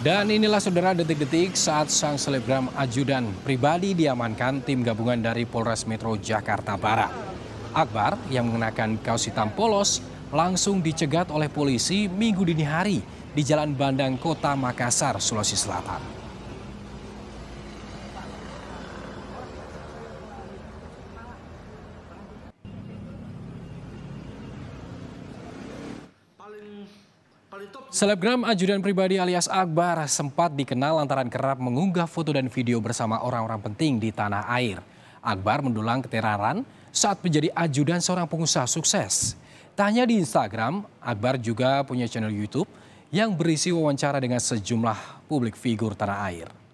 Dan inilah saudara detik-detik saat sang selebgram ajudan pribadi diamankan tim gabungan dari Polres Metro Jakarta Barat. Akbar yang mengenakan kaos hitam polos langsung dicegat oleh polisi minggu dini hari di Jalan Bandang Kota Makassar, Sulawesi Selatan. Selebgram ajudan pribadi alias Akbar sempat dikenal lantaran kerap mengunggah foto dan video bersama orang-orang penting di tanah air. Akbar mendulang keteraran saat menjadi ajudan seorang pengusaha sukses. Tak hanya di Instagram, Akbar juga punya channel YouTube yang berisi wawancara dengan sejumlah publik figur tanah air.